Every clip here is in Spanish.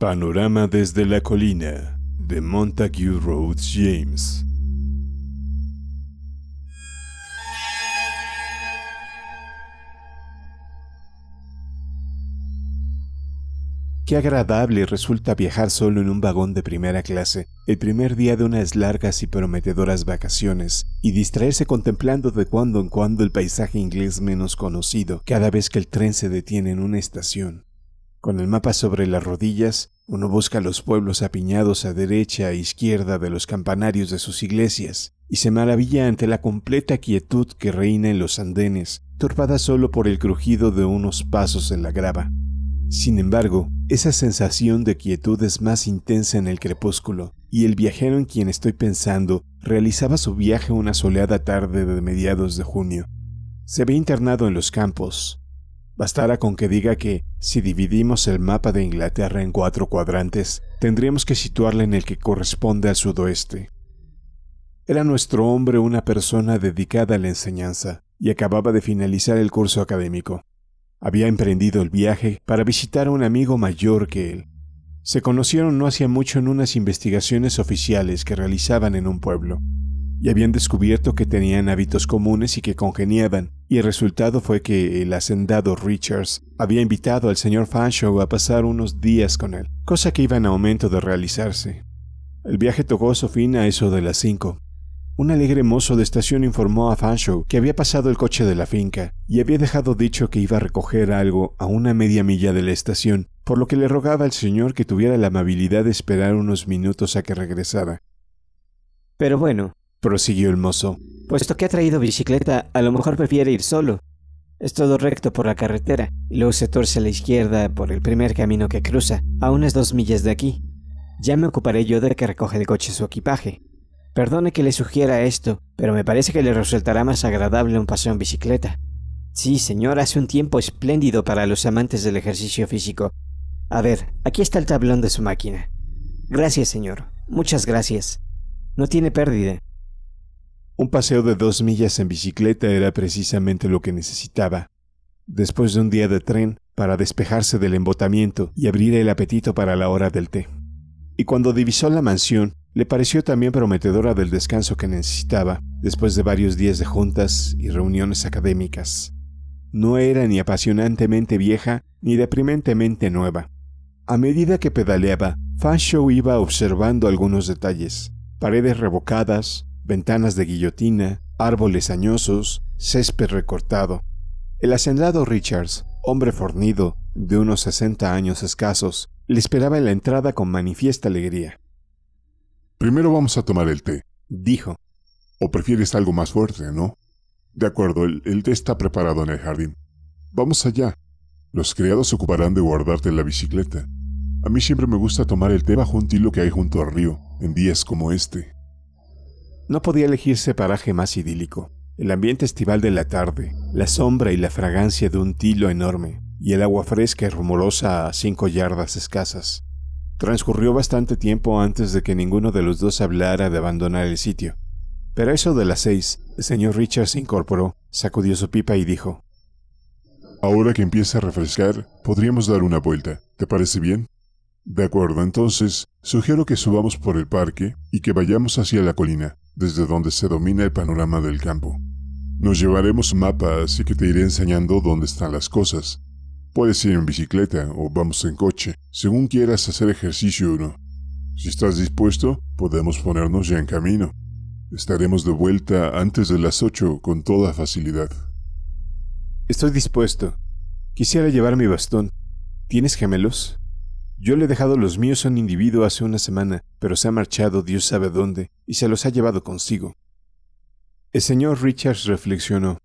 Panorama desde la colina de Montague Road, James. Qué agradable resulta viajar solo en un vagón de primera clase, el primer día de unas largas y prometedoras vacaciones, y distraerse contemplando de cuando en cuando el paisaje inglés menos conocido cada vez que el tren se detiene en una estación. Con el mapa sobre las rodillas, uno busca los pueblos apiñados a derecha e izquierda de los campanarios de sus iglesias, y se maravilla ante la completa quietud que reina en los andenes, torpada solo por el crujido de unos pasos en la grava. Sin embargo, esa sensación de quietud es más intensa en el crepúsculo, y el viajero en quien estoy pensando realizaba su viaje una soleada tarde de mediados de junio. Se ve internado en los campos, Bastará con que diga que si dividimos el mapa de Inglaterra en cuatro cuadrantes, tendríamos que situarla en el que corresponde al sudoeste. Era nuestro hombre una persona dedicada a la enseñanza, y acababa de finalizar el curso académico. Había emprendido el viaje para visitar a un amigo mayor que él. Se conocieron no hacía mucho en unas investigaciones oficiales que realizaban en un pueblo y habían descubierto que tenían hábitos comunes y que congeniaban, y el resultado fue que el hacendado Richards había invitado al señor Fanshawe a pasar unos días con él, cosa que iba en aumento de realizarse. El viaje tocó su fin a eso de las cinco. Un alegre mozo de estación informó a Fanshawe que había pasado el coche de la finca y había dejado dicho que iba a recoger algo a una media milla de la estación, por lo que le rogaba al señor que tuviera la amabilidad de esperar unos minutos a que regresara. Pero bueno, prosiguió el mozo. Puesto que ha traído bicicleta, a lo mejor prefiere ir solo. Es todo recto por la carretera, y luego se torce a la izquierda por el primer camino que cruza, a unas dos millas de aquí. Ya me ocuparé yo de que recoge el coche su equipaje. Perdone que le sugiera esto, pero me parece que le resultará más agradable un paseo en bicicleta. Sí, señor, hace un tiempo espléndido para los amantes del ejercicio físico. A ver, aquí está el tablón de su máquina. Gracias, señor. Muchas gracias. No tiene pérdida. Un paseo de dos millas en bicicleta era precisamente lo que necesitaba. Después de un día de tren, para despejarse del embotamiento y abrir el apetito para la hora del té. Y cuando divisó la mansión, le pareció también prometedora del descanso que necesitaba, después de varios días de juntas y reuniones académicas. No era ni apasionantemente vieja ni deprimentemente nueva. A medida que pedaleaba, Fan iba observando algunos detalles, paredes revocadas, ventanas de guillotina, árboles añosos, césped recortado. El hacendado Richards, hombre fornido, de unos 60 años escasos, le esperaba en la entrada con manifiesta alegría. Primero vamos a tomar el té, dijo. O prefieres algo más fuerte, ¿no? De acuerdo, el, té está preparado en el jardín. Vamos allá. Los criados se ocuparán de guardarte la bicicleta. A mí siempre me gusta tomar el té bajo un tilo que hay junto al río, en días como este. No podía elegirse paraje más idílico. El ambiente estival de la tarde, la sombra y la fragancia de un tilo enorme, y el agua fresca y rumorosa a cinco yardas escasas. Transcurrió bastante tiempo antes de que ninguno de los dos hablara de abandonar el sitio. Pero a eso de las seis, el señor Richard se incorporó, sacudió su pipa y dijo: Ahora que empieza a refrescar, podríamos dar una vuelta. ¿Te parece bien? De acuerdo, entonces, sugiero que subamos por el parque y que vayamos hacia la colina desde donde se domina el panorama del campo. Nos llevaremos mapa, así que te iré enseñando dónde están las cosas. Puedes ir en bicicleta o vamos en coche, según quieras hacer ejercicio o no. Si estás dispuesto, podemos ponernos ya en camino. Estaremos de vuelta antes de las 8 con toda facilidad. Estoy dispuesto. Quisiera llevar mi bastón. ¿Tienes gemelos? Yo le he dejado los míos a un individuo hace una semana, pero se ha marchado Dios sabe dónde, y se los ha llevado consigo. El señor Richards reflexionó.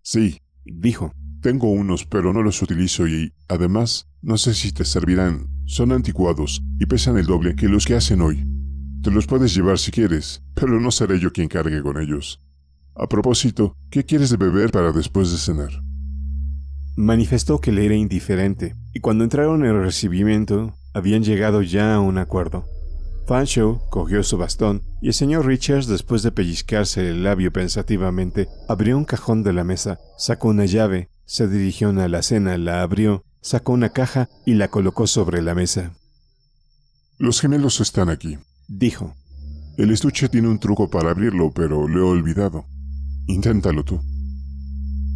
Sí, dijo, tengo unos, pero no los utilizo y, además, no sé si te servirán. Son anticuados y pesan el doble que los que hacen hoy. Te los puedes llevar si quieres, pero no seré yo quien cargue con ellos. A propósito, ¿qué quieres de beber para después de cenar? manifestó que le era indiferente, y cuando entraron en el recibimiento, habían llegado ya a un acuerdo. Fancho cogió su bastón y el señor Richards, después de pellizcarse el labio pensativamente, abrió un cajón de la mesa, sacó una llave, se dirigió a la cena, la abrió, sacó una caja y la colocó sobre la mesa. Los gemelos están aquí, dijo. El estuche tiene un truco para abrirlo, pero lo he olvidado. Inténtalo tú.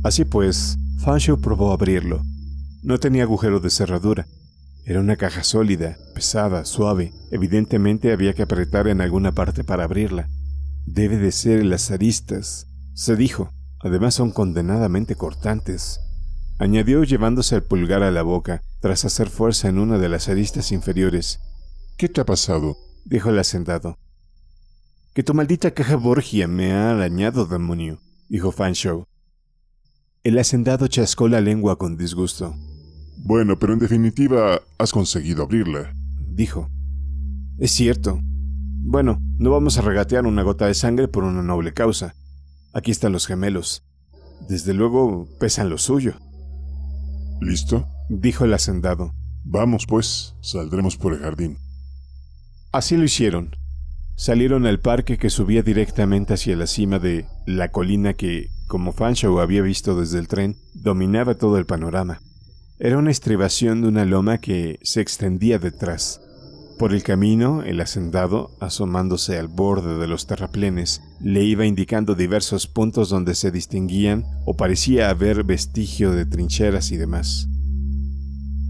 Así pues, Fanshawe probó abrirlo. No tenía agujero de cerradura. Era una caja sólida, pesada, suave. Evidentemente había que apretar en alguna parte para abrirla. Debe de ser las aristas, se dijo. Además son condenadamente cortantes. Añadió llevándose el pulgar a la boca, tras hacer fuerza en una de las aristas inferiores. ¿Qué te ha pasado? dijo el hacendado. Que tu maldita caja Borgia me ha arañado, demonio, dijo Fanshawe. El hacendado chascó la lengua con disgusto. Bueno, pero en definitiva, has conseguido abrirla, dijo. Es cierto. Bueno, no vamos a regatear una gota de sangre por una noble causa. Aquí están los gemelos. Desde luego pesan lo suyo. ¿Listo? dijo el hacendado. Vamos, pues, saldremos por el jardín. Así lo hicieron. Salieron al parque que subía directamente hacia la cima de la colina que como Fanshawe había visto desde el tren, dominaba todo el panorama. Era una estribación de una loma que se extendía detrás. Por el camino, el hacendado, asomándose al borde de los terraplenes, le iba indicando diversos puntos donde se distinguían o parecía haber vestigio de trincheras y demás.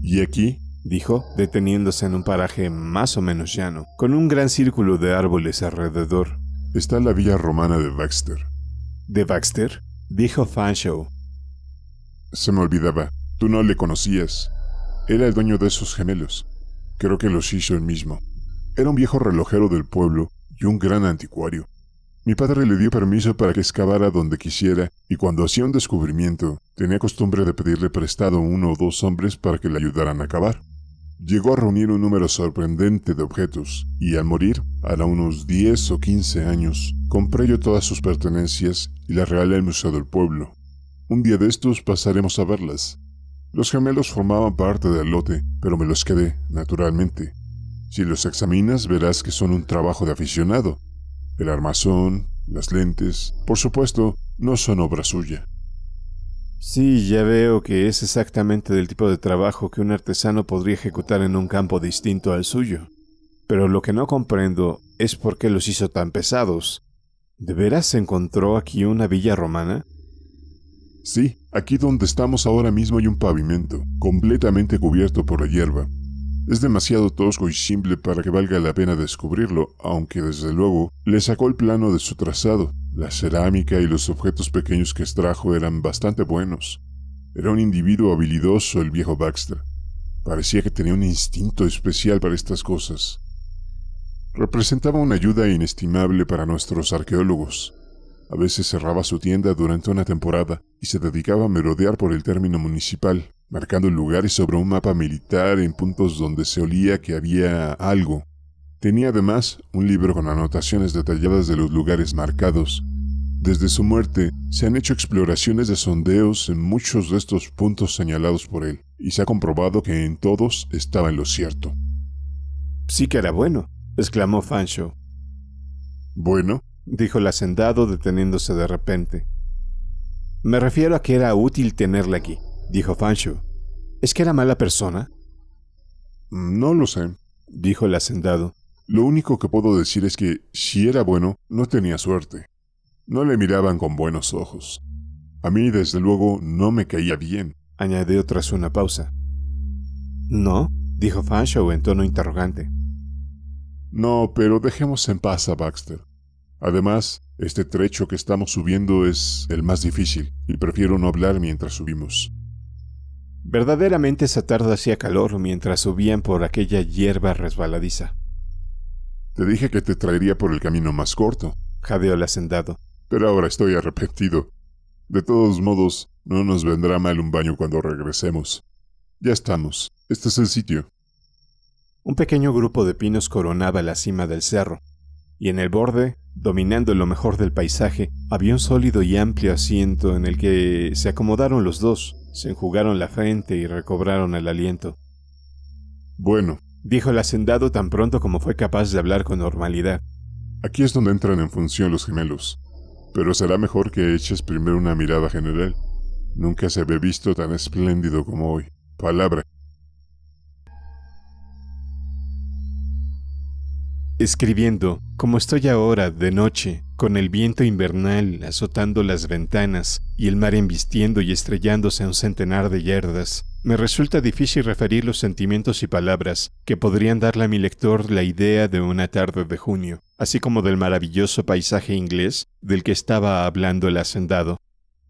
¿Y aquí? dijo, deteniéndose en un paraje más o menos llano, con un gran círculo de árboles alrededor. Está la villa romana de Baxter. ¿De Baxter? dijo Fanshawe. Se me olvidaba, tú no le conocías. Era el dueño de esos gemelos. Creo que los hizo él mismo. Era un viejo relojero del pueblo y un gran anticuario. Mi padre le dio permiso para que excavara donde quisiera y cuando hacía un descubrimiento tenía costumbre de pedirle prestado uno o dos hombres para que le ayudaran a acabar. Llegó a reunir un número sorprendente de objetos y al morir, hará unos diez o 15 años, compré yo todas sus pertenencias y las regalé al Museo del Pueblo. Un día de estos pasaremos a verlas. Los gemelos formaban parte del lote, pero me los quedé, naturalmente. Si los examinas verás que son un trabajo de aficionado. El armazón, las lentes, por supuesto, no son obra suya. Sí, ya veo que es exactamente del tipo de trabajo que un artesano podría ejecutar en un campo distinto al suyo. Pero lo que no comprendo es por qué los hizo tan pesados. ¿De veras se encontró aquí una villa romana? Sí, aquí donde estamos ahora mismo hay un pavimento, completamente cubierto por la hierba. Es demasiado tosco y simple para que valga la pena descubrirlo, aunque desde luego le sacó el plano de su trazado, la cerámica y los objetos pequeños que extrajo eran bastante buenos. Era un individuo habilidoso el viejo Baxter. Parecía que tenía un instinto especial para estas cosas. Representaba una ayuda inestimable para nuestros arqueólogos. A veces cerraba su tienda durante una temporada y se dedicaba a merodear por el término municipal, marcando lugares sobre un mapa militar en puntos donde se olía que había algo. Tenía además un libro con anotaciones detalladas de los lugares marcados desde su muerte, se han hecho exploraciones de sondeos en muchos de estos puntos señalados por él, y se ha comprobado que en todos estaba en lo cierto. Sí que era bueno, exclamó Fancho. Bueno, dijo el hacendado deteniéndose de repente. Me refiero a que era útil tenerla aquí, dijo Fancho. ¿Es que era mala persona? No lo sé, dijo el hacendado. Lo único que puedo decir es que, si era bueno, no tenía suerte no le miraban con buenos ojos. A mí, desde luego, no me caía bien, añadió tras una pausa. ¿No? dijo Fanshawe en tono interrogante. No, pero dejemos en paz a Baxter. Además, este trecho que estamos subiendo es el más difícil, y prefiero no hablar mientras subimos. Verdaderamente esa tarde hacía calor mientras subían por aquella hierba resbaladiza. Te dije que te traería por el camino más corto, jadeó el hacendado pero ahora estoy arrepentido. De todos modos, no nos vendrá mal un baño cuando regresemos. Ya estamos. Este es el sitio. Un pequeño grupo de pinos coronaba la cima del cerro, y en el borde, dominando lo mejor del paisaje, había un sólido y amplio asiento en el que se acomodaron los dos, se enjugaron la frente y recobraron el aliento. Bueno, dijo el hacendado tan pronto como fue capaz de hablar con normalidad. Aquí es donde entran en función los gemelos pero será mejor que eches primero una mirada general. Nunca se ve visto tan espléndido como hoy. Palabra. Escribiendo, como estoy ahora, de noche, con el viento invernal azotando las ventanas y el mar embistiendo y estrellándose a un centenar de yardas, me resulta difícil referir los sentimientos y palabras que podrían darle a mi lector la idea de una tarde de junio, así como del maravilloso paisaje inglés del que estaba hablando el hacendado.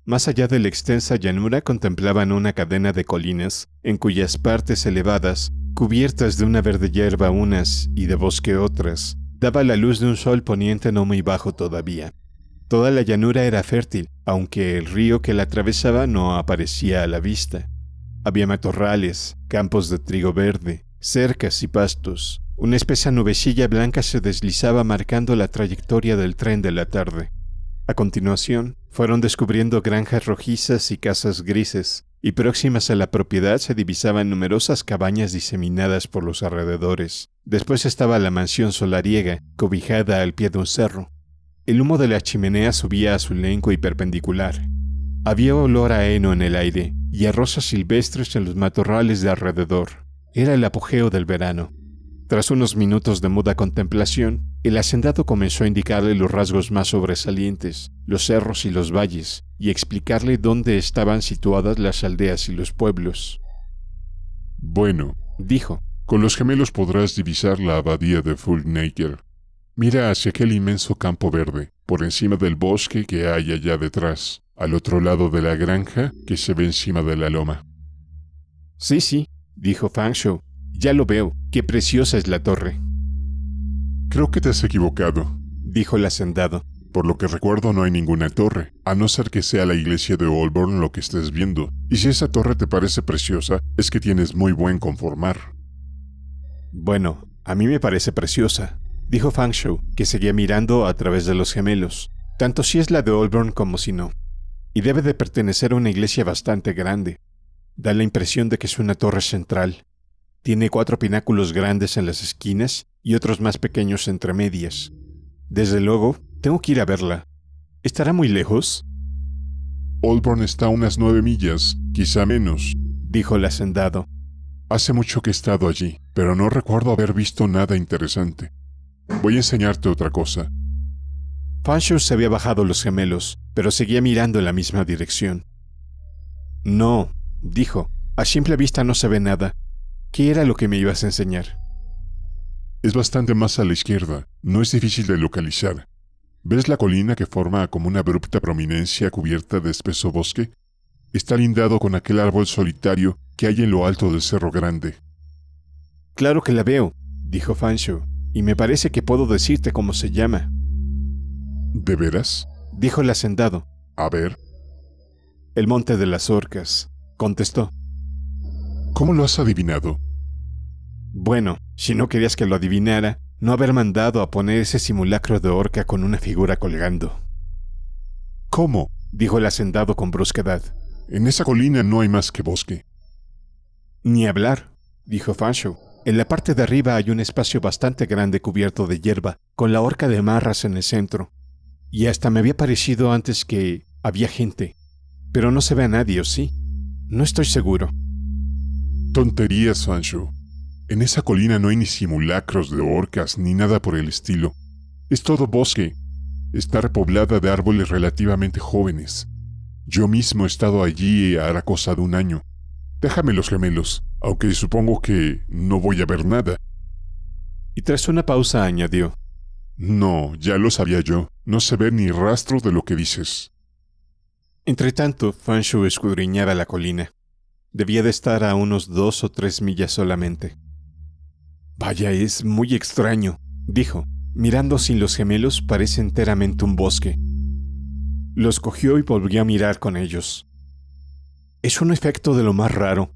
Más allá de la extensa llanura contemplaban una cadena de colinas, en cuyas partes elevadas, cubiertas de una verde hierba unas y de bosque otras, daba la luz de un sol poniente no muy bajo todavía. Toda la llanura era fértil, aunque el río que la atravesaba no aparecía a la vista. Había matorrales, campos de trigo verde, cercas y pastos. Una espesa nubecilla blanca se deslizaba marcando la trayectoria del tren de la tarde. A continuación, fueron descubriendo granjas rojizas y casas grises, y próximas a la propiedad se divisaban numerosas cabañas diseminadas por los alrededores. Después estaba la mansión solariega, cobijada al pie de un cerro. El humo de la chimenea subía a su lenco y perpendicular, había olor a heno en el aire y a rosas silvestres en los matorrales de alrededor. Era el apogeo del verano. Tras unos minutos de muda contemplación, el hacendado comenzó a indicarle los rasgos más sobresalientes, los cerros y los valles, y explicarle dónde estaban situadas las aldeas y los pueblos. Bueno, dijo, con los gemelos podrás divisar la abadía de Fulnaker. Mira hacia aquel inmenso campo verde, por encima del bosque que hay allá detrás al otro lado de la granja que se ve encima de la loma. Sí, sí, dijo Fang Ya lo veo, qué preciosa es la torre. Creo que te has equivocado, dijo el hacendado. Por lo que recuerdo no hay ninguna torre, a no ser que sea la iglesia de Holborn lo que estés viendo, y si esa torre te parece preciosa, es que tienes muy buen conformar. Bueno, a mí me parece preciosa, dijo Fang que seguía mirando a través de los gemelos, tanto si es la de Holborn como si no y debe de pertenecer a una iglesia bastante grande. Da la impresión de que es una torre central. Tiene cuatro pináculos grandes en las esquinas y otros más pequeños entre medias. Desde luego, tengo que ir a verla. ¿Estará muy lejos? Holborn está a unas nueve millas, quizá menos, dijo el hacendado. Hace mucho que he estado allí, pero no recuerdo haber visto nada interesante. Voy a enseñarte otra cosa. Fancho se había bajado los gemelos, pero seguía mirando en la misma dirección. No, dijo, a simple vista no se ve nada. ¿Qué era lo que me ibas a enseñar? Es bastante más a la izquierda, no es difícil de localizar. ¿Ves la colina que forma como una abrupta prominencia cubierta de espeso bosque? Está lindado con aquel árbol solitario que hay en lo alto del Cerro Grande. Claro que la veo, dijo Fancho—, y me parece que puedo decirte cómo se llama. ¿De veras? dijo el hacendado. A ver. El monte de las orcas, contestó. ¿Cómo lo has adivinado? Bueno, si no querías que lo adivinara, no haber mandado a poner ese simulacro de orca con una figura colgando. ¿Cómo? dijo el hacendado con brusquedad. En esa colina no hay más que bosque. Ni hablar, dijo Fancho. En la parte de arriba hay un espacio bastante grande cubierto de hierba, con la horca de marras en el centro, y hasta me había parecido antes que había gente, pero no se ve a nadie, ¿o sí? No estoy seguro. Tonterías, Sancho. En esa colina no hay ni simulacros de orcas ni nada por el estilo. Es todo bosque. Está repoblada de árboles relativamente jóvenes. Yo mismo he estado allí hará cosa de un año. Déjame los gemelos, aunque supongo que no voy a ver nada. Y tras una pausa añadió, no, ya lo sabía yo. No se ve ni rastro de lo que dices. Entretanto, Fanshu escudriñaba la colina. Debía de estar a unos dos o tres millas solamente. Vaya, es muy extraño, dijo. Mirando sin los gemelos parece enteramente un bosque. Los cogió y volvió a mirar con ellos. Es un efecto de lo más raro.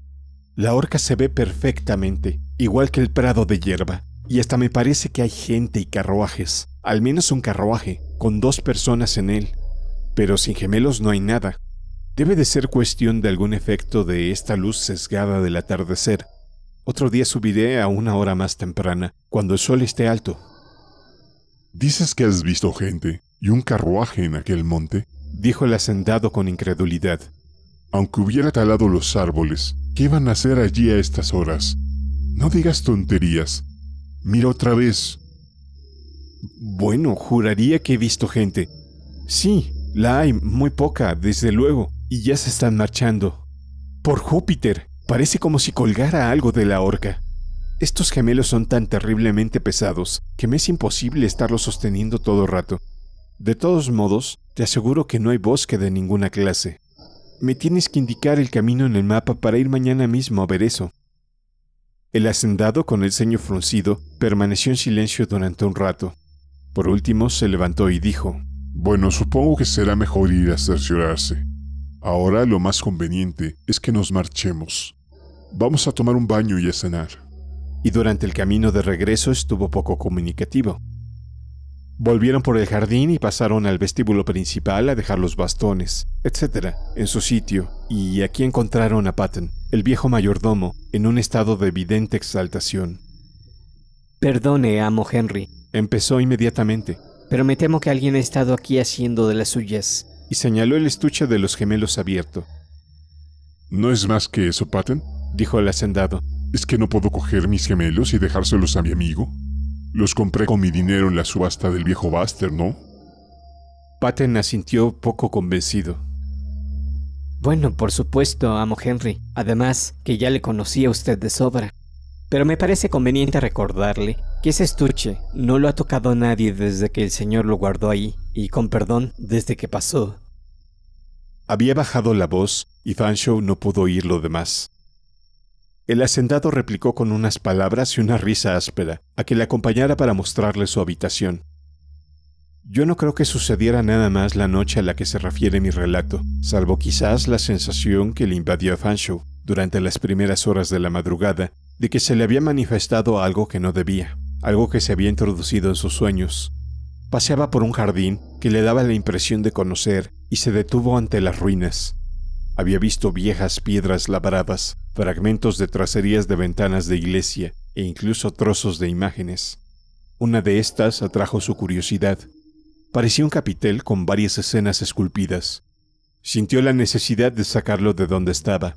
La horca se ve perfectamente, igual que el prado de hierba y hasta me parece que hay gente y carruajes, al menos un carruaje, con dos personas en él, pero sin gemelos no hay nada. Debe de ser cuestión de algún efecto de esta luz sesgada del atardecer. Otro día subiré a una hora más temprana, cuando el sol esté alto. Dices que has visto gente y un carruaje en aquel monte, dijo el hacendado con incredulidad. Aunque hubiera talado los árboles, ¿qué van a hacer allí a estas horas? No digas tonterías, Mira otra vez. Bueno, juraría que he visto gente. Sí, la hay, muy poca, desde luego, y ya se están marchando. Por Júpiter, parece como si colgara algo de la horca. Estos gemelos son tan terriblemente pesados que me es imposible estarlos sosteniendo todo rato. De todos modos, te aseguro que no hay bosque de ninguna clase. Me tienes que indicar el camino en el mapa para ir mañana mismo a ver eso. El hacendado, con el ceño fruncido, permaneció en silencio durante un rato. Por último, se levantó y dijo, Bueno, supongo que será mejor ir a cerciorarse. Ahora lo más conveniente es que nos marchemos. Vamos a tomar un baño y a cenar. Y durante el camino de regreso estuvo poco comunicativo. Volvieron por el jardín y pasaron al vestíbulo principal a dejar los bastones, etc., en su sitio, y aquí encontraron a Patton, el viejo mayordomo, en un estado de evidente exaltación. Perdone, amo Henry, empezó inmediatamente, pero me temo que alguien ha estado aquí haciendo de las suyas, y señaló el estuche de los gemelos abierto. ¿No es más que eso, Patton? dijo el hacendado. ¿Es que no puedo coger mis gemelos y dejárselos a mi amigo? Los compré con mi dinero en la subasta del viejo Buster, ¿no? Patten asintió poco convencido. Bueno, por supuesto, amo Henry. Además, que ya le conocía a usted de sobra. Pero me parece conveniente recordarle que ese estuche no lo ha tocado nadie desde que el señor lo guardó ahí, y con perdón, desde que pasó. Había bajado la voz y Fanshawe no pudo oír lo demás. El hacendado replicó con unas palabras y una risa áspera a que le acompañara para mostrarle su habitación. Yo no creo que sucediera nada más la noche a la que se refiere mi relato, salvo quizás la sensación que le invadió a Fanshawe durante las primeras horas de la madrugada de que se le había manifestado algo que no debía, algo que se había introducido en sus sueños. Paseaba por un jardín que le daba la impresión de conocer y se detuvo ante las ruinas. Había visto viejas piedras labradas, fragmentos de tracerías de ventanas de iglesia e incluso trozos de imágenes. Una de estas atrajo su curiosidad. Parecía un capitel con varias escenas esculpidas. Sintió la necesidad de sacarlo de donde estaba.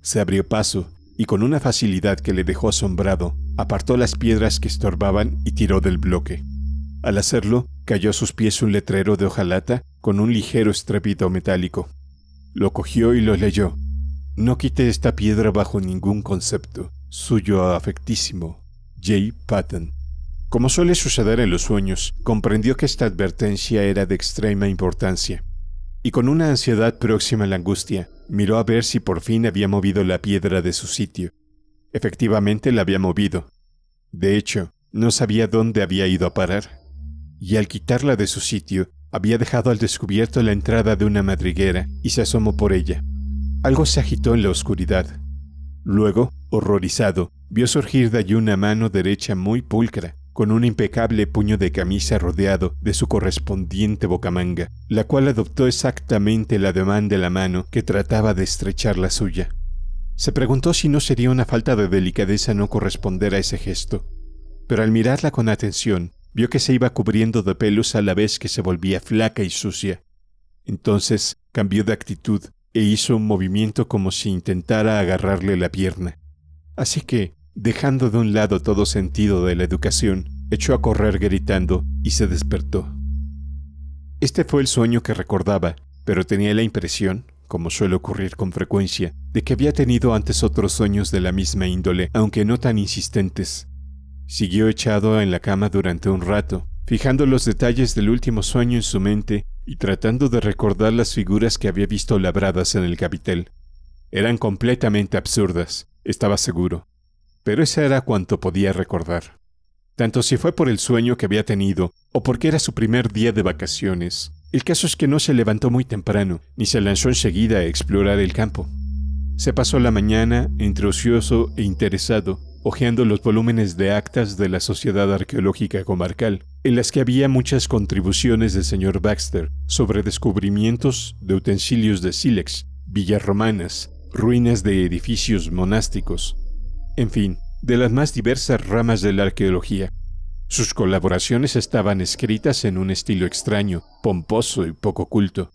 Se abrió paso y con una facilidad que le dejó asombrado, apartó las piedras que estorbaban y tiró del bloque. Al hacerlo, cayó a sus pies un letrero de hojalata con un ligero estrépito metálico. Lo cogió y lo leyó. No quite esta piedra bajo ningún concepto. Suyo afectísimo, J. Patton. Como suele suceder en los sueños, comprendió que esta advertencia era de extrema importancia. Y con una ansiedad próxima a la angustia, miró a ver si por fin había movido la piedra de su sitio. Efectivamente la había movido. De hecho, no sabía dónde había ido a parar. Y al quitarla de su sitio, había dejado al descubierto la entrada de una madriguera y se asomó por ella. Algo se agitó en la oscuridad. Luego, horrorizado, vio surgir de allí una mano derecha muy pulcra, con un impecable puño de camisa rodeado de su correspondiente bocamanga, la cual adoptó exactamente el ademán de la mano que trataba de estrechar la suya. Se preguntó si no sería una falta de delicadeza no corresponder a ese gesto, pero al mirarla con atención, Vio que se iba cubriendo de pelos a la vez que se volvía flaca y sucia. Entonces cambió de actitud e hizo un movimiento como si intentara agarrarle la pierna. Así que, dejando de un lado todo sentido de la educación, echó a correr gritando y se despertó. Este fue el sueño que recordaba, pero tenía la impresión, como suele ocurrir con frecuencia, de que había tenido antes otros sueños de la misma índole, aunque no tan insistentes. Siguió echado en la cama durante un rato, fijando los detalles del último sueño en su mente y tratando de recordar las figuras que había visto labradas en el capitel. Eran completamente absurdas, estaba seguro, pero esa era cuanto podía recordar. Tanto si fue por el sueño que había tenido o porque era su primer día de vacaciones, el caso es que no se levantó muy temprano ni se lanzó enseguida a explorar el campo. Se pasó la mañana entre ocioso e interesado, hojeando los volúmenes de actas de la Sociedad Arqueológica Comarcal, en las que había muchas contribuciones del señor Baxter sobre descubrimientos de utensilios de sílex, villas romanas, ruinas de edificios monásticos, en fin, de las más diversas ramas de la arqueología. Sus colaboraciones estaban escritas en un estilo extraño, pomposo y poco culto.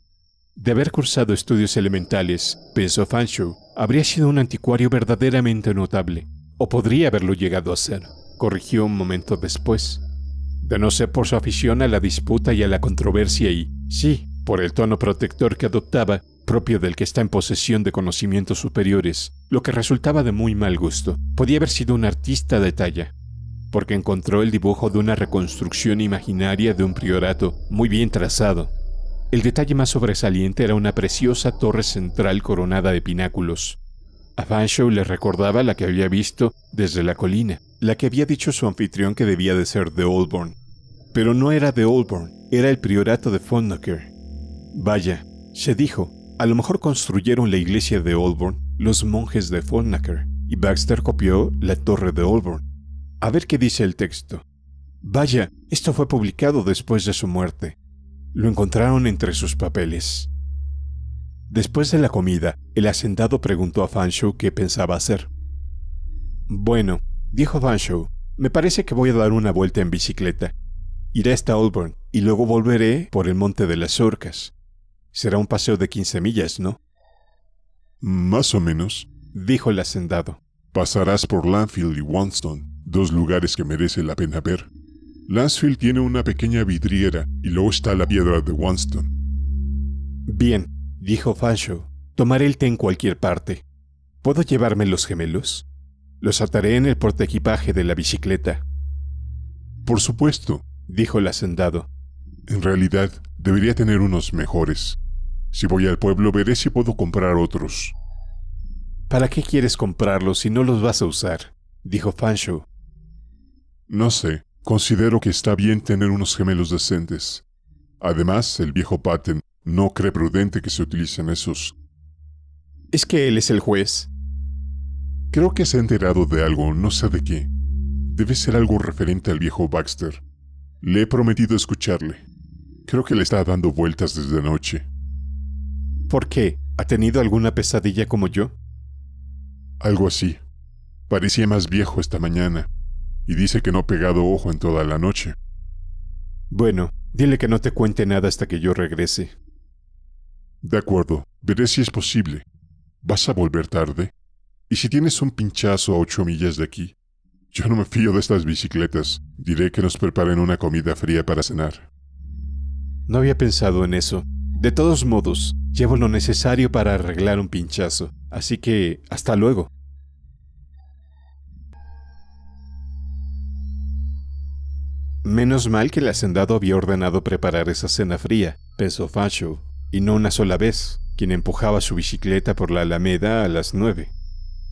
De haber cursado estudios elementales, pensó Fanshow habría sido un anticuario verdaderamente notable o podría haberlo llegado a ser, corrigió un momento después, de no ser por su afición a la disputa y a la controversia y, sí, por el tono protector que adoptaba, propio del que está en posesión de conocimientos superiores, lo que resultaba de muy mal gusto. Podía haber sido un artista de talla, porque encontró el dibujo de una reconstrucción imaginaria de un priorato muy bien trazado. El detalle más sobresaliente era una preciosa torre central coronada de pináculos, a le recordaba la que había visto desde la colina, la que había dicho su anfitrión que debía de ser de Olborn. Pero no era de Olborn, era el priorato de Fonnaker. Vaya, se dijo, a lo mejor construyeron la iglesia de Olborn los monjes de Fonnaker, y Baxter copió la torre de Olborn. A ver qué dice el texto. Vaya, esto fue publicado después de su muerte. Lo encontraron entre sus papeles. Después de la comida, el hacendado preguntó a Fanshawe qué pensaba hacer. Bueno, dijo Fanshawe, me parece que voy a dar una vuelta en bicicleta. Iré hasta Holborn y luego volveré por el Monte de las Orcas. Será un paseo de 15 millas, ¿no? Más o menos, dijo el hacendado. Pasarás por Lansfield y Wanston, dos lugares que merece la pena ver. Lansfield tiene una pequeña vidriera y luego está la piedra de Wanston. Bien, dijo Fanshu, tomaré el té en cualquier parte. ¿Puedo llevarme los gemelos? Los ataré en el portaequipaje de la bicicleta. Por supuesto, dijo el hacendado. En realidad, debería tener unos mejores. Si voy al pueblo veré si puedo comprar otros. ¿Para qué quieres comprarlos si no los vas a usar? dijo Fancho. No sé, considero que está bien tener unos gemelos decentes. Además, el viejo Paten no cree prudente que se utilicen esos. Es que él es el juez. Creo que se ha enterado de algo, no sé de qué. Debe ser algo referente al viejo Baxter. Le he prometido escucharle. Creo que le está dando vueltas desde noche. ¿Por qué? ¿Ha tenido alguna pesadilla como yo? Algo así. Parecía más viejo esta mañana, y dice que no ha pegado ojo en toda la noche. Bueno, dile que no te cuente nada hasta que yo regrese. De acuerdo, veré si es posible. ¿Vas a volver tarde? ¿Y si tienes un pinchazo a ocho millas de aquí? Yo no me fío de estas bicicletas. Diré que nos preparen una comida fría para cenar. No había pensado en eso. De todos modos, llevo lo necesario para arreglar un pinchazo. Así que, hasta luego. Menos mal que el hacendado había ordenado preparar esa cena fría, pensó y no una sola vez, quien empujaba su bicicleta por la alameda a las nueve.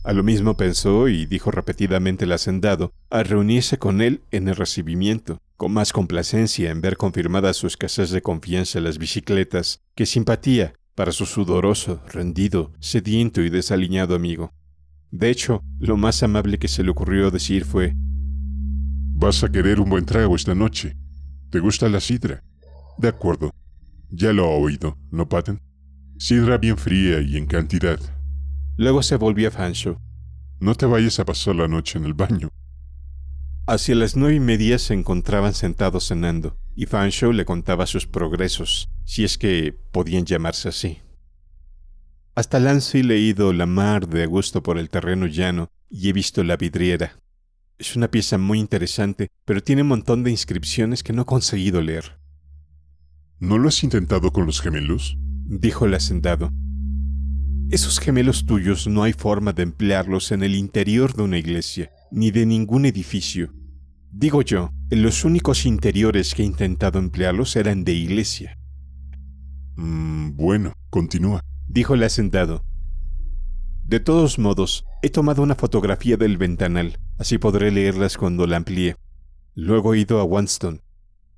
A lo mismo pensó y dijo repetidamente el hacendado al reunirse con él en el recibimiento, con más complacencia en ver confirmada su escasez de confianza en las bicicletas que simpatía para su sudoroso, rendido, sediento y desaliñado amigo. De hecho, lo más amable que se le ocurrió decir fue Vas a querer un buen trago esta noche. ¿Te gusta la sidra? De acuerdo, ya lo ha oído, ¿no, Patton? Sidra bien fría y en cantidad. Luego se volvió a Fanshawe. No te vayas a pasar la noche en el baño. Hacia las nueve y media se encontraban sentados cenando, y Fanshawe le contaba sus progresos, si es que podían llamarse así. Hasta Lance he leído La mar de Augusto por el terreno llano y he visto La vidriera. Es una pieza muy interesante, pero tiene un montón de inscripciones que no he conseguido leer. ¿No lo has intentado con los gemelos? dijo el hacendado. Esos gemelos tuyos no hay forma de emplearlos en el interior de una iglesia, ni de ningún edificio. Digo yo, los únicos interiores que he intentado emplearlos eran de iglesia. Mm, bueno, continúa, dijo el hacendado. De todos modos, he tomado una fotografía del ventanal, así podré leerlas cuando la amplíe. Luego he ido a Wanston,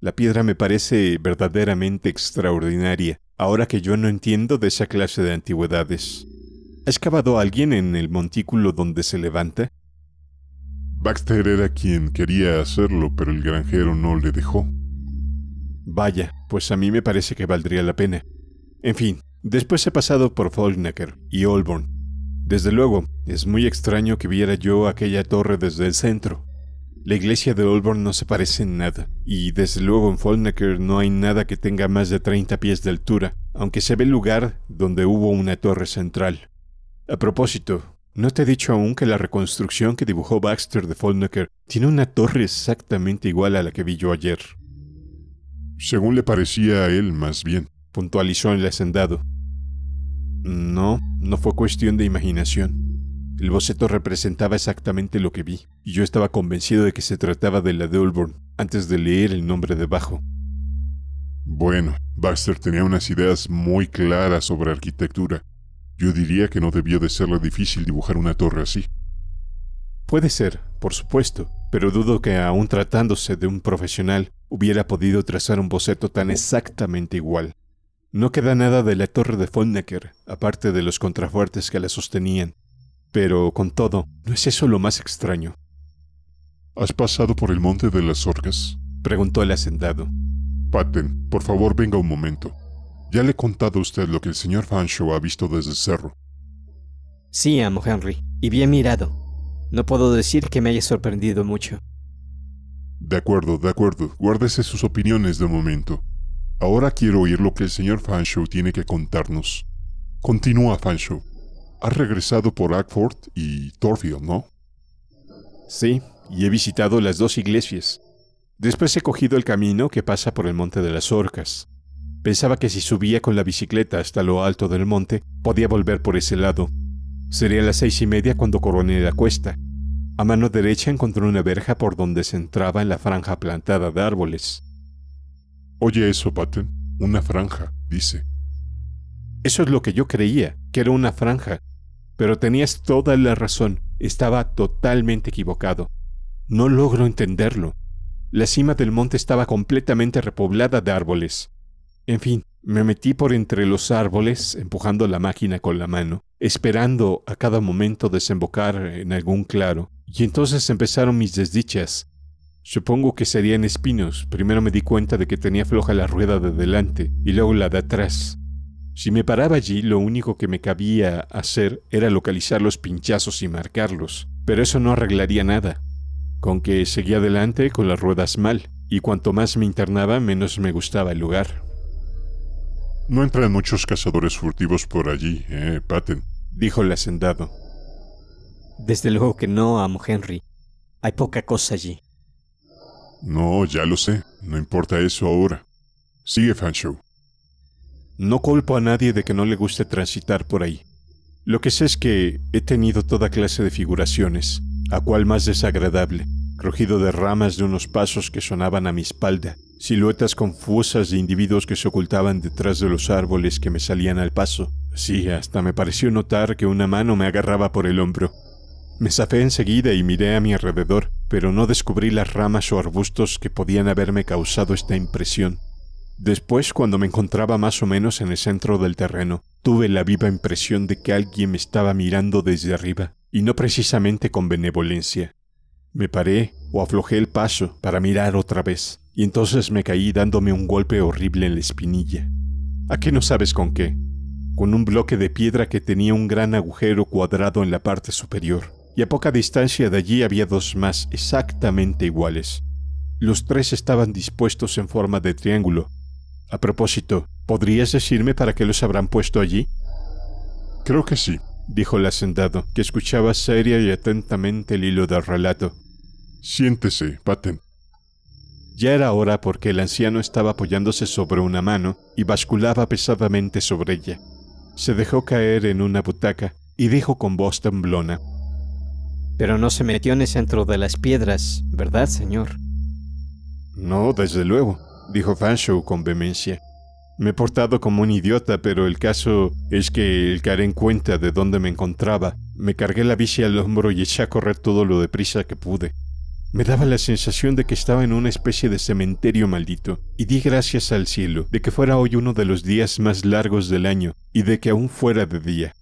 la piedra me parece verdaderamente extraordinaria, ahora que yo no entiendo de esa clase de antigüedades. ¿Ha excavado alguien en el montículo donde se levanta? Baxter era quien quería hacerlo, pero el granjero no le dejó. Vaya, pues a mí me parece que valdría la pena. En fin, después he pasado por Folknacker y Olborn. Desde luego, es muy extraño que viera yo aquella torre desde el centro, la iglesia de Holborn no se parece en nada, y desde luego en Folnaker no hay nada que tenga más de 30 pies de altura, aunque se ve el lugar donde hubo una torre central. A propósito, ¿no te he dicho aún que la reconstrucción que dibujó Baxter de Folnaker tiene una torre exactamente igual a la que vi yo ayer? Según le parecía a él, más bien, puntualizó el hacendado. No, no fue cuestión de imaginación. El boceto representaba exactamente lo que vi, y yo estaba convencido de que se trataba de la de Olborn antes de leer el nombre debajo. Bueno, Baxter tenía unas ideas muy claras sobre arquitectura. Yo diría que no debió de serle difícil dibujar una torre así. Puede ser, por supuesto, pero dudo que aún tratándose de un profesional hubiera podido trazar un boceto tan exactamente igual. No queda nada de la torre de Fonnecker, aparte de los contrafuertes que la sostenían, pero con todo, ¿no es eso lo más extraño? ¿Has pasado por el monte de las orcas? Preguntó el hacendado. Paten, por favor venga un momento. Ya le he contado a usted lo que el señor Fanshawe ha visto desde el cerro. Sí, amo Henry, y bien mirado. No puedo decir que me haya sorprendido mucho. De acuerdo, de acuerdo. Guárdese sus opiniones de momento. Ahora quiero oír lo que el señor Fanshawe tiene que contarnos. Continúa, Fanshawe. Has regresado por Ackford y Thorfield, ¿no? Sí, y he visitado las dos iglesias. Después he cogido el camino que pasa por el Monte de las Orcas. Pensaba que si subía con la bicicleta hasta lo alto del monte, podía volver por ese lado. Sería las seis y media cuando coroné la cuesta. A mano derecha encontré una verja por donde se entraba en la franja plantada de árboles. Oye eso, Patton. Una franja, dice. Eso es lo que yo creía, que era una franja, pero tenías toda la razón, estaba totalmente equivocado. No logro entenderlo. La cima del monte estaba completamente repoblada de árboles. En fin, me metí por entre los árboles, empujando la máquina con la mano, esperando a cada momento desembocar en algún claro, y entonces empezaron mis desdichas. Supongo que serían espinos. Primero me di cuenta de que tenía floja la rueda de delante y luego la de atrás. Si me paraba allí, lo único que me cabía hacer era localizar los pinchazos y marcarlos, pero eso no arreglaría nada. Con que seguí adelante con las ruedas mal, y cuanto más me internaba, menos me gustaba el lugar. No entran muchos cazadores furtivos por allí, eh, Paten, dijo el hacendado. Desde luego que no, amo Henry. Hay poca cosa allí. No, ya lo sé. No importa eso ahora. Sigue, Fanshawe. No culpo a nadie de que no le guste transitar por ahí. Lo que sé es que he tenido toda clase de figuraciones, a cual más desagradable, crujido de ramas de unos pasos que sonaban a mi espalda, siluetas confusas de individuos que se ocultaban detrás de los árboles que me salían al paso. Sí, hasta me pareció notar que una mano me agarraba por el hombro. Me zafé enseguida y miré a mi alrededor, pero no descubrí las ramas o arbustos que podían haberme causado esta impresión. Después, cuando me encontraba más o menos en el centro del terreno, tuve la viva impresión de que alguien me estaba mirando desde arriba, y no precisamente con benevolencia. Me paré o aflojé el paso para mirar otra vez, y entonces me caí dándome un golpe horrible en la espinilla. ¿A qué no sabes con qué? Con un bloque de piedra que tenía un gran agujero cuadrado en la parte superior, y a poca distancia de allí había dos más exactamente iguales. Los tres estaban dispuestos en forma de triángulo, a propósito, ¿podrías decirme para qué los habrán puesto allí? Creo que sí, dijo el hacendado, que escuchaba seria y atentamente el hilo del relato. Siéntese, Paten. Ya era hora porque el anciano estaba apoyándose sobre una mano y basculaba pesadamente sobre ella. Se dejó caer en una butaca y dijo con voz temblona. Pero no se metió en el centro de las piedras, ¿verdad, señor? No, desde luego dijo Fanshawe con vehemencia. Me he portado como un idiota, pero el caso es que el caer en cuenta de dónde me encontraba. Me cargué la bici al hombro y eché a correr todo lo deprisa que pude. Me daba la sensación de que estaba en una especie de cementerio maldito, y di gracias al cielo de que fuera hoy uno de los días más largos del año y de que aún fuera de día.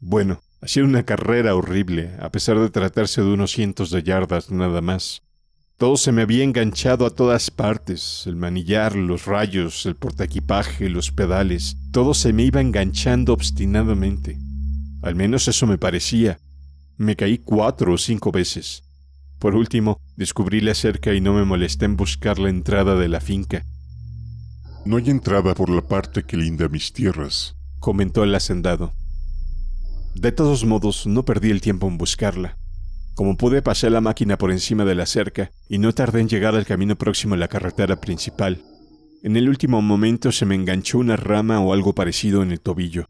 Bueno, hacía una carrera horrible, a pesar de tratarse de unos cientos de yardas nada más. Todo se me había enganchado a todas partes, el manillar, los rayos, el portaequipaje, los pedales, todo se me iba enganchando obstinadamente. Al menos eso me parecía. Me caí cuatro o cinco veces. Por último, descubrí la cerca y no me molesté en buscar la entrada de la finca. No hay entrada por la parte que linda mis tierras, comentó el hacendado. De todos modos, no perdí el tiempo en buscarla. Como pude, pasé la máquina por encima de la cerca y no tardé en llegar al camino próximo a la carretera principal. En el último momento se me enganchó una rama o algo parecido en el tobillo.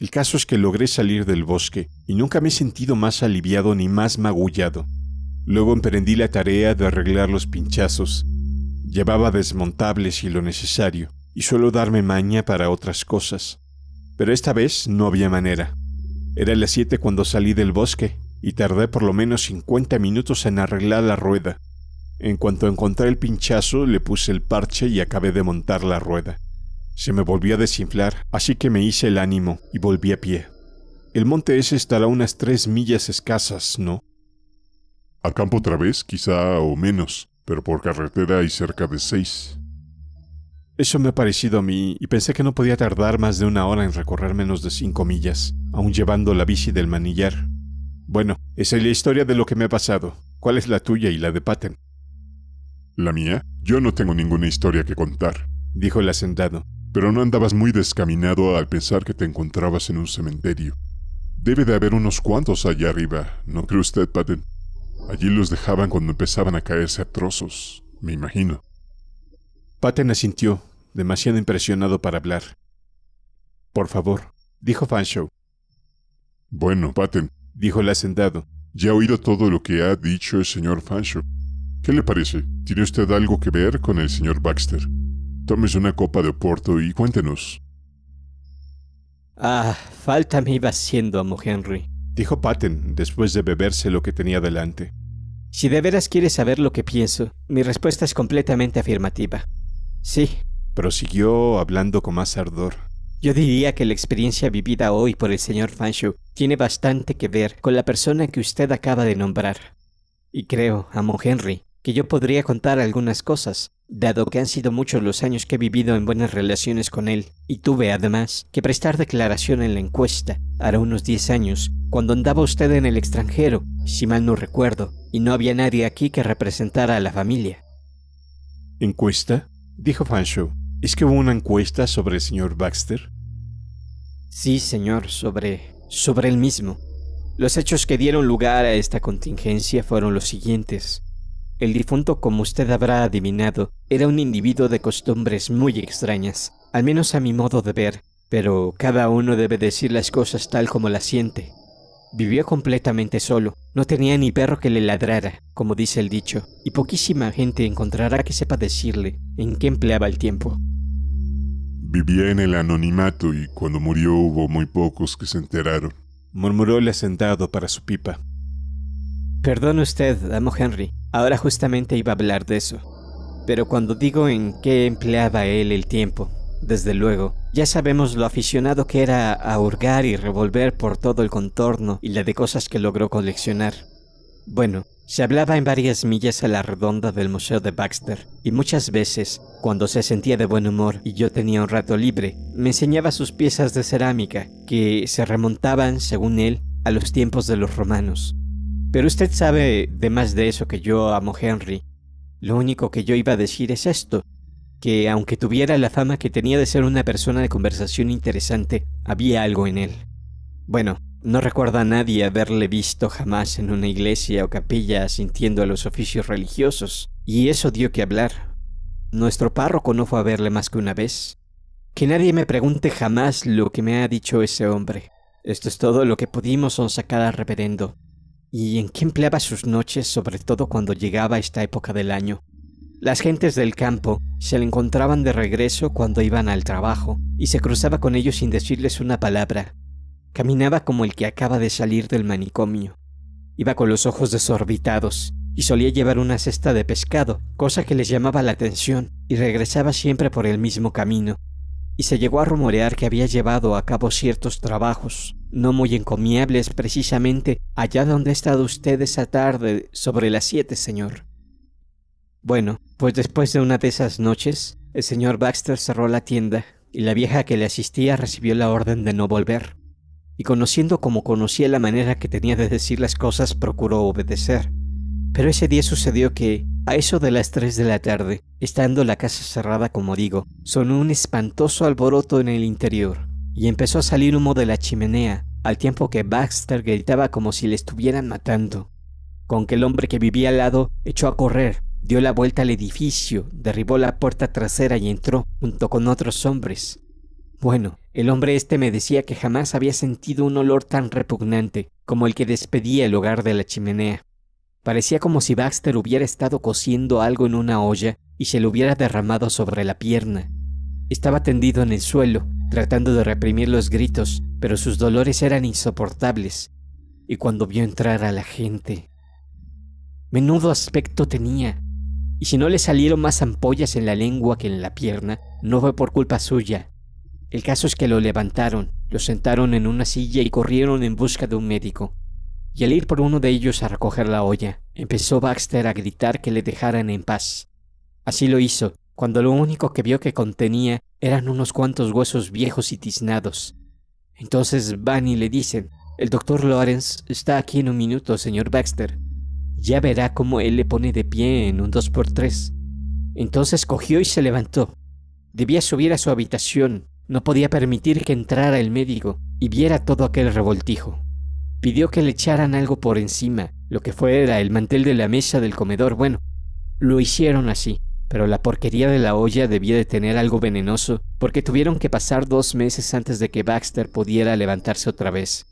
El caso es que logré salir del bosque y nunca me he sentido más aliviado ni más magullado. Luego emprendí la tarea de arreglar los pinchazos. Llevaba desmontables y lo necesario, y suelo darme maña para otras cosas. Pero esta vez no había manera. Era las siete cuando salí del bosque y tardé por lo menos 50 minutos en arreglar la rueda. En cuanto encontré el pinchazo, le puse el parche y acabé de montar la rueda. Se me volvió a desinflar, así que me hice el ánimo y volví a pie. El monte ese estará unas tres millas escasas, ¿no? A campo otra vez, quizá o menos, pero por carretera hay cerca de seis. Eso me ha parecido a mí y pensé que no podía tardar más de una hora en recorrer menos de cinco millas, aún llevando la bici del manillar. Bueno, esa es la historia de lo que me ha pasado. ¿Cuál es la tuya y la de Patton? La mía, yo no tengo ninguna historia que contar, dijo el hacendado. Pero no andabas muy descaminado al pensar que te encontrabas en un cementerio. Debe de haber unos cuantos allá arriba, ¿no cree usted, Patton? Allí los dejaban cuando empezaban a caerse a trozos, me imagino. Patton asintió, demasiado impresionado para hablar. Por favor, dijo Fanshawe. Bueno, Patton, dijo el hacendado. Ya he oído todo lo que ha dicho el señor Fanshawe. ¿Qué le parece? ¿Tiene usted algo que ver con el señor Baxter? Tómese una copa de Oporto y cuéntenos. Ah, falta me iba haciendo, amo Henry, dijo Patten después de beberse lo que tenía delante. Si de veras quiere saber lo que pienso, mi respuesta es completamente afirmativa. Sí. Prosiguió hablando con más ardor. Yo diría que la experiencia vivida hoy por el señor Fanshu tiene bastante que ver con la persona que usted acaba de nombrar. Y creo, amo Henry, que yo podría contar algunas cosas, dado que han sido muchos los años que he vivido en buenas relaciones con él, y tuve además que prestar declaración en la encuesta, hará unos 10 años, cuando andaba usted en el extranjero, si mal no recuerdo, y no había nadie aquí que representara a la familia. ¿Encuesta? Dijo Fanshawe. ¿Es que hubo una encuesta sobre el señor Baxter? Sí, señor, sobre... sobre él mismo. Los hechos que dieron lugar a esta contingencia fueron los siguientes. El difunto, como usted habrá adivinado, era un individuo de costumbres muy extrañas, al menos a mi modo de ver, pero cada uno debe decir las cosas tal como las siente. Vivió completamente solo, no tenía ni perro que le ladrara, como dice el dicho, y poquísima gente encontrará que sepa decirle en qué empleaba el tiempo. Vivía en el anonimato y cuando murió hubo muy pocos que se enteraron. Murmuró el asentado para su pipa. Perdone usted, amo Henry. Ahora justamente iba a hablar de eso. Pero cuando digo en qué empleaba él el tiempo, desde luego, ya sabemos lo aficionado que era a hurgar y revolver por todo el contorno y la de cosas que logró coleccionar. Bueno, se hablaba en varias millas a la redonda del Museo de Baxter, y muchas veces, cuando se sentía de buen humor y yo tenía un rato libre, me enseñaba sus piezas de cerámica, que se remontaban, según él, a los tiempos de los romanos. Pero usted sabe de más de eso que yo amo Henry. Lo único que yo iba a decir es esto, que aunque tuviera la fama que tenía de ser una persona de conversación interesante, había algo en él. Bueno, no recuerda a nadie haberle visto jamás en una iglesia o capilla asintiendo a los oficios religiosos, y eso dio que hablar. Nuestro párroco no fue a verle más que una vez. Que nadie me pregunte jamás lo que me ha dicho ese hombre. Esto es todo lo que pudimos sacar al reverendo. ¿Y en qué empleaba sus noches, sobre todo cuando llegaba esta época del año? Las gentes del campo se le encontraban de regreso cuando iban al trabajo, y se cruzaba con ellos sin decirles una palabra, Caminaba como el que acaba de salir del manicomio. Iba con los ojos desorbitados y solía llevar una cesta de pescado, cosa que les llamaba la atención, y regresaba siempre por el mismo camino. Y se llegó a rumorear que había llevado a cabo ciertos trabajos, no muy encomiables precisamente, allá donde ha estado usted esa tarde, sobre las siete, señor. Bueno, pues después de una de esas noches, el señor Baxter cerró la tienda, y la vieja que le asistía recibió la orden de no volver y conociendo como conocía la manera que tenía de decir las cosas, procuró obedecer. Pero ese día sucedió que, a eso de las tres de la tarde, estando la casa cerrada como digo, sonó un espantoso alboroto en el interior, y empezó a salir humo de la chimenea, al tiempo que Baxter gritaba como si le estuvieran matando. Con que el hombre que vivía al lado echó a correr, dio la vuelta al edificio, derribó la puerta trasera y entró junto con otros hombres. Bueno, el hombre este me decía que jamás había sentido un olor tan repugnante como el que despedía el hogar de la chimenea. Parecía como si Baxter hubiera estado cociendo algo en una olla y se lo hubiera derramado sobre la pierna. Estaba tendido en el suelo, tratando de reprimir los gritos, pero sus dolores eran insoportables. Y cuando vio entrar a la gente... Menudo aspecto tenía. Y si no le salieron más ampollas en la lengua que en la pierna, no fue por culpa suya, el caso es que lo levantaron, lo sentaron en una silla y corrieron en busca de un médico. Y al ir por uno de ellos a recoger la olla, empezó Baxter a gritar que le dejaran en paz. Así lo hizo, cuando lo único que vio que contenía eran unos cuantos huesos viejos y tiznados. Entonces van y le dicen, el doctor Lawrence está aquí en un minuto, señor Baxter. Ya verá cómo él le pone de pie en un 2x3. Entonces cogió y se levantó. Debía subir a su habitación, no podía permitir que entrara el médico y viera todo aquel revoltijo. Pidió que le echaran algo por encima, lo que fuera el mantel de la mesa del comedor. Bueno, lo hicieron así, pero la porquería de la olla debía de tener algo venenoso, porque tuvieron que pasar dos meses antes de que Baxter pudiera levantarse otra vez.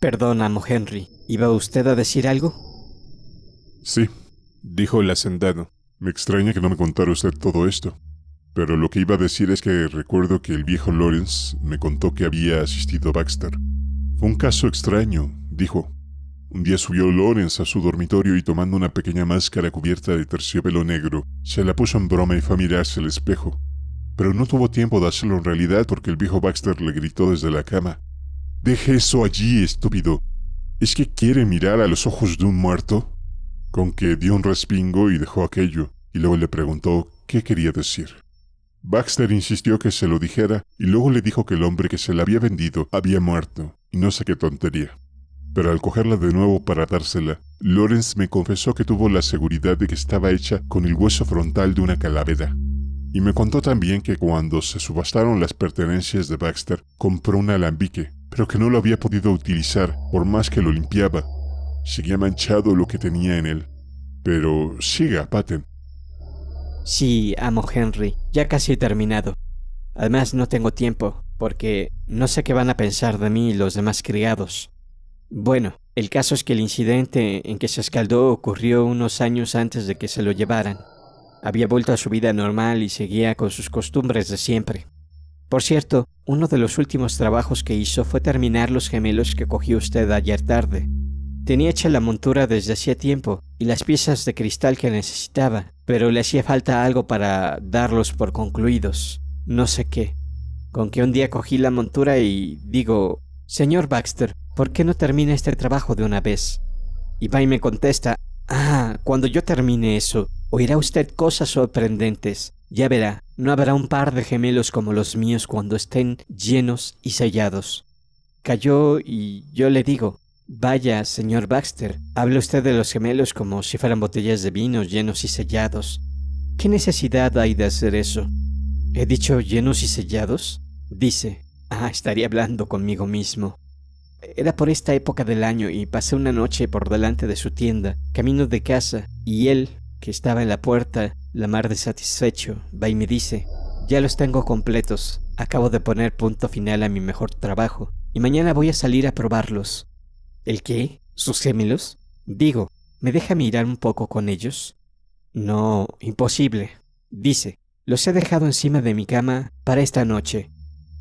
Perdón, amo Henry, ¿iba usted a decir algo? Sí, dijo el hacendado. Me extraña que no me contara usted todo esto. Pero lo que iba a decir es que recuerdo que el viejo Lawrence me contó que había asistido a Baxter. Fue un caso extraño, dijo. Un día subió Lawrence a su dormitorio y tomando una pequeña máscara cubierta de terciopelo negro, se la puso en broma y fue a mirarse al espejo. Pero no tuvo tiempo de hacerlo en realidad porque el viejo Baxter le gritó desde la cama. Deje eso allí, estúpido. ¿Es que quiere mirar a los ojos de un muerto? Con que dio un respingo y dejó aquello, y luego le preguntó qué quería decir. Baxter insistió que se lo dijera y luego le dijo que el hombre que se la había vendido había muerto, y no sé qué tontería. Pero al cogerla de nuevo para dársela, Lawrence me confesó que tuvo la seguridad de que estaba hecha con el hueso frontal de una calavera. Y me contó también que cuando se subastaron las pertenencias de Baxter, compró un alambique, pero que no lo había podido utilizar por más que lo limpiaba. Seguía manchado lo que tenía en él. Pero siga, Paten, Sí, amo Henry, ya casi he terminado. Además, no tengo tiempo, porque no sé qué van a pensar de mí los demás criados. Bueno, el caso es que el incidente en que se escaldó ocurrió unos años antes de que se lo llevaran. Había vuelto a su vida normal y seguía con sus costumbres de siempre. Por cierto, uno de los últimos trabajos que hizo fue terminar los gemelos que cogió usted ayer tarde. Tenía hecha la montura desde hacía tiempo y las piezas de cristal que necesitaba, pero le hacía falta algo para darlos por concluidos. No sé qué. Con que un día cogí la montura y digo, Señor Baxter, ¿por qué no termina este trabajo de una vez? Y y me contesta, Ah, cuando yo termine eso, oirá usted cosas sorprendentes. Ya verá, no habrá un par de gemelos como los míos cuando estén llenos y sellados. Cayó y yo le digo, Vaya, señor Baxter, habla usted de los gemelos como si fueran botellas de vino llenos y sellados. ¿Qué necesidad hay de hacer eso? ¿He dicho llenos y sellados? Dice, ah, estaría hablando conmigo mismo. Era por esta época del año y pasé una noche por delante de su tienda, camino de casa, y él, que estaba en la puerta, la mar de satisfecho, va y me dice, ya los tengo completos, acabo de poner punto final a mi mejor trabajo, y mañana voy a salir a probarlos. ¿El qué? ¿Sus gemelos? Digo, ¿me deja mirar un poco con ellos? No, imposible. Dice, los he dejado encima de mi cama para esta noche.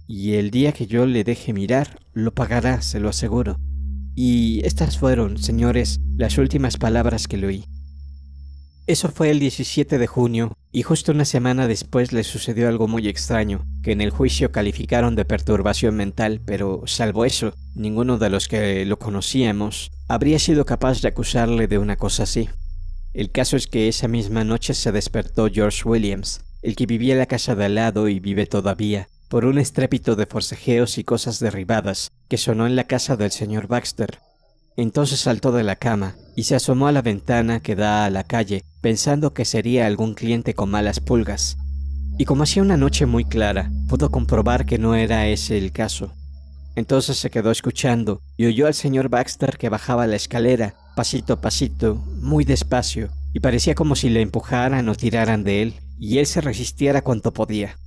Y el día que yo le deje mirar, lo pagará, se lo aseguro. Y estas fueron, señores, las últimas palabras que le oí. Eso fue el 17 de junio y justo una semana después le sucedió algo muy extraño, que en el juicio calificaron de perturbación mental, pero salvo eso, ninguno de los que lo conocíamos habría sido capaz de acusarle de una cosa así. El caso es que esa misma noche se despertó George Williams, el que vivía en la casa de al lado y vive todavía, por un estrépito de forcejeos y cosas derribadas que sonó en la casa del señor Baxter. Entonces saltó de la cama, y se asomó a la ventana que da a la calle pensando que sería algún cliente con malas pulgas. Y como hacía una noche muy clara, pudo comprobar que no era ese el caso. Entonces se quedó escuchando y oyó al señor Baxter que bajaba la escalera, pasito a pasito, muy despacio, y parecía como si le empujaran o tiraran de él, y él se resistiera cuanto podía.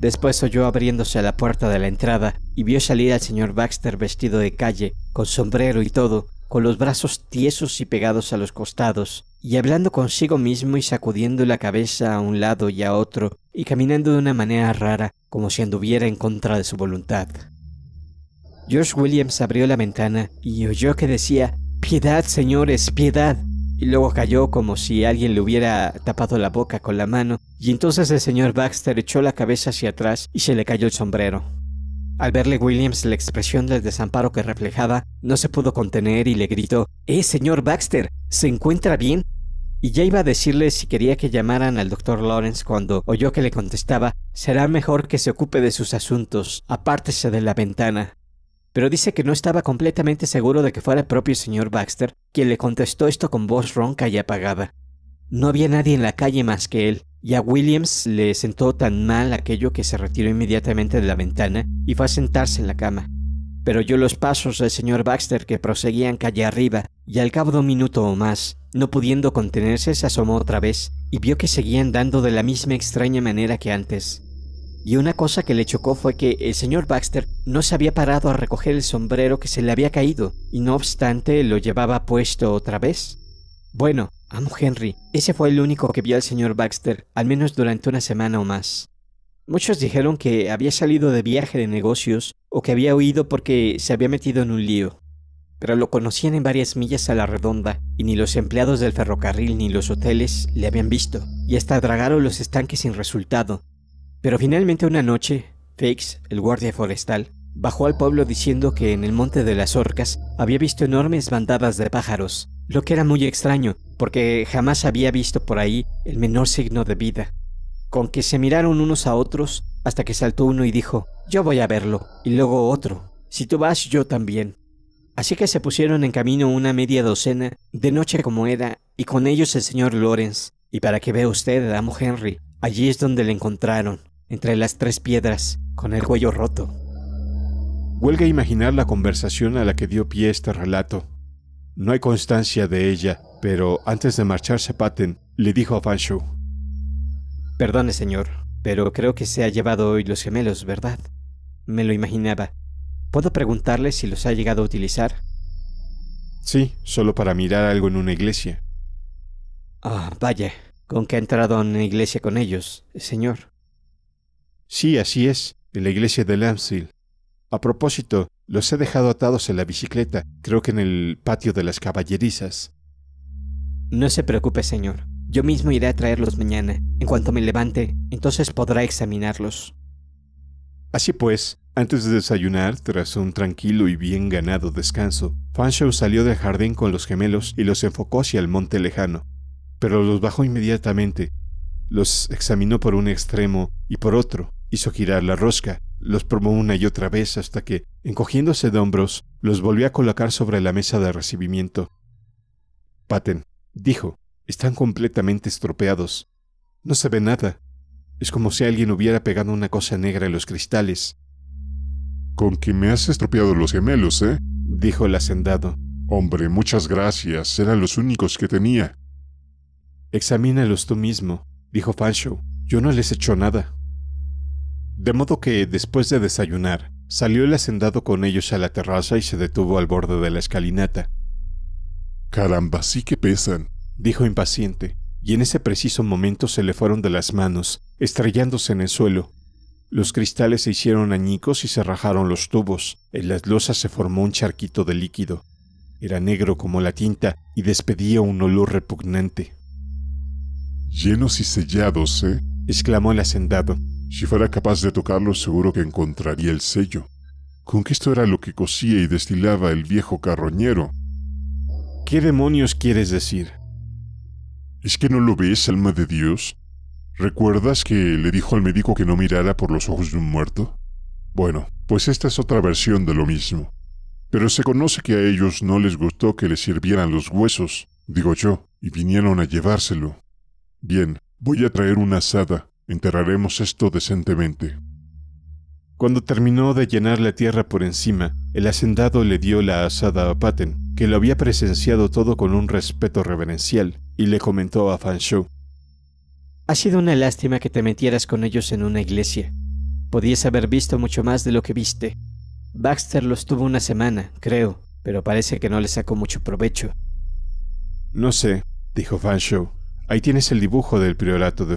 Después oyó abriéndose la puerta de la entrada y vio salir al señor Baxter vestido de calle, con sombrero y todo, con los brazos tiesos y pegados a los costados, y hablando consigo mismo y sacudiendo la cabeza a un lado y a otro, y caminando de una manera rara, como si anduviera en contra de su voluntad. George Williams abrió la ventana y oyó que decía, Piedad, señores, piedad. Y luego cayó como si alguien le hubiera tapado la boca con la mano, y entonces el señor Baxter echó la cabeza hacia atrás y se le cayó el sombrero. Al verle Williams la expresión del desamparo que reflejaba, no se pudo contener y le gritó, ¡Eh, señor Baxter! ¿Se encuentra bien? y ya iba a decirle si quería que llamaran al doctor Lawrence cuando oyó que le contestaba, será mejor que se ocupe de sus asuntos, apártese de la ventana. Pero dice que no estaba completamente seguro de que fuera el propio señor Baxter quien le contestó esto con voz ronca y apagada. No había nadie en la calle más que él, y a Williams le sentó tan mal aquello que se retiró inmediatamente de la ventana y fue a sentarse en la cama. Pero oyó los pasos del señor Baxter que proseguían calle arriba, y al cabo de un minuto o más, no pudiendo contenerse, se asomó otra vez y vio que seguían dando de la misma extraña manera que antes. Y una cosa que le chocó fue que el señor Baxter no se había parado a recoger el sombrero que se le había caído, y no obstante lo llevaba puesto otra vez. Bueno, Amo Henry. Ese fue el único que vio al señor Baxter, al menos durante una semana o más. Muchos dijeron que había salido de viaje de negocios o que había huido porque se había metido en un lío. Pero lo conocían en varias millas a la redonda y ni los empleados del ferrocarril ni los hoteles le habían visto y hasta dragaron los estanques sin resultado. Pero finalmente una noche, Fakes, el guardia forestal, bajó al pueblo diciendo que en el Monte de las Orcas había visto enormes bandadas de pájaros, lo que era muy extraño, porque jamás había visto por ahí el menor signo de vida. Con que se miraron unos a otros hasta que saltó uno y dijo, yo voy a verlo, y luego otro, si tú vas yo también. Así que se pusieron en camino una media docena, de noche como era, y con ellos el señor Lawrence, y para que vea usted, amo Henry, allí es donde le encontraron, entre las tres piedras, con el cuello roto. Huelga imaginar la conversación a la que dio pie este relato. No hay constancia de ella, pero antes de marcharse Paten le dijo a Fanshu. Perdone, señor, pero creo que se ha llevado hoy los gemelos, ¿verdad? Me lo imaginaba. ¿Puedo preguntarle si los ha llegado a utilizar? Sí, solo para mirar algo en una iglesia. Ah, vaya, con que ha entrado en una iglesia con ellos, señor. Sí, así es, en la iglesia de Lamsil. A propósito, los he dejado atados en la bicicleta, creo que en el patio de las caballerizas. No se preocupe, señor. Yo mismo iré a traerlos mañana. En cuanto me levante, entonces podrá examinarlos. Así pues, antes de desayunar, tras un tranquilo y bien ganado descanso, Fanshawe salió del jardín con los gemelos y los enfocó hacia el monte lejano, pero los bajó inmediatamente. Los examinó por un extremo y por otro, hizo girar la rosca, los probó una y otra vez hasta que, encogiéndose de hombros, los volvió a colocar sobre la mesa de recibimiento. Paten, dijo, están completamente estropeados. No se ve nada. Es como si alguien hubiera pegado una cosa negra en los cristales. Con que me has estropeado los gemelos, ¿eh? dijo el hacendado. Hombre, muchas gracias. Eran los únicos que tenía. Examínalos tú mismo, dijo Fanshawe. Yo no les echo nada. De modo que, después de desayunar, salió el hacendado con ellos a la terraza y se detuvo al borde de la escalinata. Caramba, sí que pesan, dijo impaciente, y en ese preciso momento se le fueron de las manos, estrellándose en el suelo. Los cristales se hicieron añicos y se rajaron los tubos, en las losas se formó un charquito de líquido. Era negro como la tinta y despedía un olor repugnante. Llenos y sellados, ¿eh? exclamó el hacendado. Si fuera capaz de tocarlo, seguro que encontraría el sello. Con que esto era lo que cosía y destilaba el viejo carroñero. ¿Qué demonios quieres decir? ¿Es que no lo ves, alma de Dios? ¿Recuerdas que le dijo al médico que no mirara por los ojos de un muerto? Bueno, pues esta es otra versión de lo mismo. Pero se conoce que a ellos no les gustó que les sirvieran los huesos, digo yo, y vinieron a llevárselo. Bien, voy a traer una asada, Enterraremos esto decentemente. Cuando terminó de llenar la tierra por encima, el hacendado le dio la asada a Patten, que lo había presenciado todo con un respeto reverencial, y le comentó a Fanshou Ha sido una lástima que te metieras con ellos en una iglesia. Podías haber visto mucho más de lo que viste. Baxter los tuvo una semana, creo, pero parece que no le sacó mucho provecho. No sé, dijo show Ahí tienes el dibujo del priorato de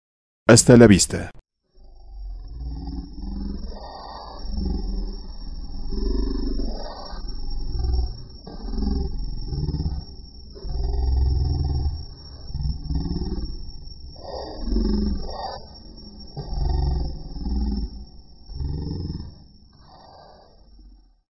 Hasta la vista.